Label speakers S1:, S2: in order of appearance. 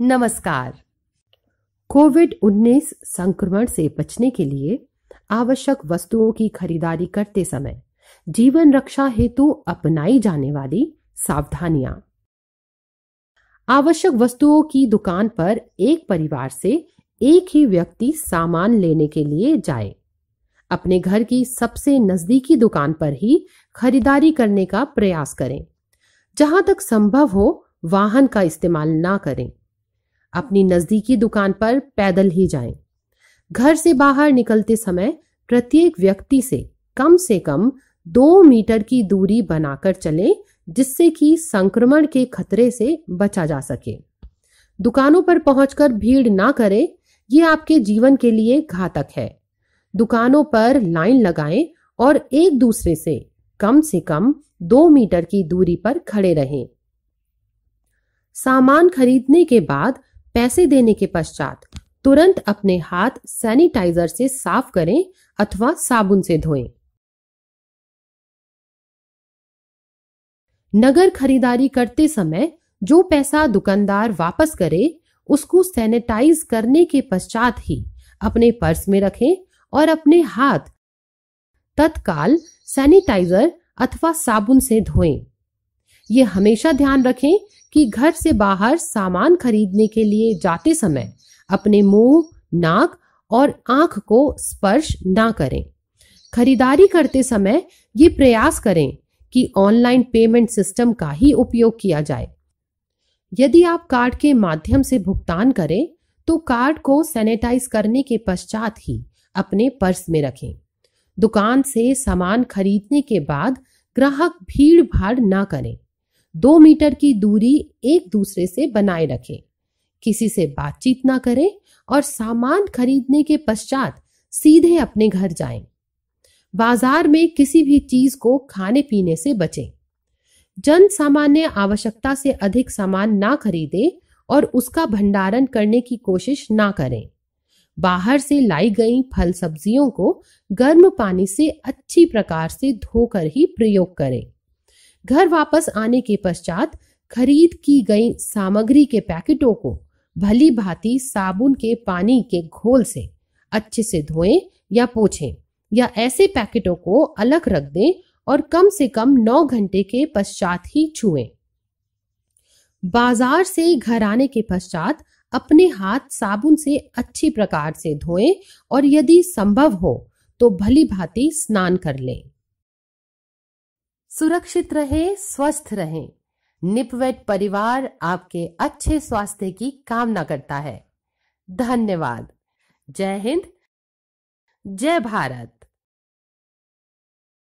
S1: नमस्कार कोविड 19 संक्रमण से बचने के लिए आवश्यक वस्तुओं की खरीदारी करते समय जीवन रक्षा हेतु अपनाई जाने वाली सावधानियां आवश्यक वस्तुओं की दुकान पर एक परिवार से एक ही व्यक्ति सामान लेने के लिए जाए अपने घर की सबसे नजदीकी दुकान पर ही खरीदारी करने का प्रयास करें जहां तक संभव हो वाहन का इस्तेमाल ना करें अपनी नजदीकी दुकान पर पैदल ही जाएं। घर से बाहर निकलते समय प्रत्येक व्यक्ति से कम से कम दो मीटर की दूरी बनाकर चलें जिससे कि संक्रमण के खतरे से बचा जा सके दुकानों पर पहुंचकर भीड़ ना करें ये आपके जीवन के लिए घातक है दुकानों पर लाइन लगाएं और एक दूसरे से कम से कम दो मीटर की दूरी पर खड़े रहें सामान खरीदने के बाद पैसे देने के पश्चात तुरंत अपने हाथ सैनिटाइजर से साफ करें अथवा साबुन से धोएं। नगर खरीदारी करते समय जो पैसा दुकानदार वापस करे उसको सैनिटाइज करने के पश्चात ही अपने पर्स में रखें और अपने हाथ तत्काल सैनिटाइजर अथवा साबुन से धोएं। ये हमेशा ध्यान रखें कि घर से बाहर सामान खरीदने के लिए जाते समय अपने मुंह नाक और आंख को स्पर्श ना करें खरीदारी करते समय ये प्रयास करें कि ऑनलाइन पेमेंट सिस्टम का ही उपयोग किया जाए यदि आप कार्ड के माध्यम से भुगतान करें तो कार्ड को सैनिटाइज करने के पश्चात ही अपने पर्स में रखें दुकान से सामान खरीदने के बाद ग्राहक भीड़ भाड़ ना करें दो मीटर की दूरी एक दूसरे से बनाए रखें किसी से बातचीत ना करें और सामान खरीदने के पश्चात सीधे अपने घर जाएं। बाजार में किसी भी चीज को खाने पीने से बचें जन सामान्य आवश्यकता से अधिक सामान ना खरीदे और उसका भंडारण करने की कोशिश ना करें बाहर से लाई गई फल सब्जियों को गर्म पानी से अच्छी प्रकार से धोकर ही प्रयोग करें घर वापस आने के पश्चात खरीद की गई सामग्री के पैकेटों को भली भांति साबुन के पानी के घोल से अच्छे से धोएं या पोछें या ऐसे पैकेटों को अलग रख दें और कम से कम नौ घंटे के पश्चात ही छुएं। बाजार से घर आने के पश्चात अपने हाथ साबुन से अच्छी प्रकार से धोएं और यदि संभव हो तो भली भांति स्नान कर लें सुरक्षित रहे स्वस्थ रहे निपवेट परिवार आपके अच्छे स्वास्थ्य की कामना करता है धन्यवाद जय हिंद जय भारत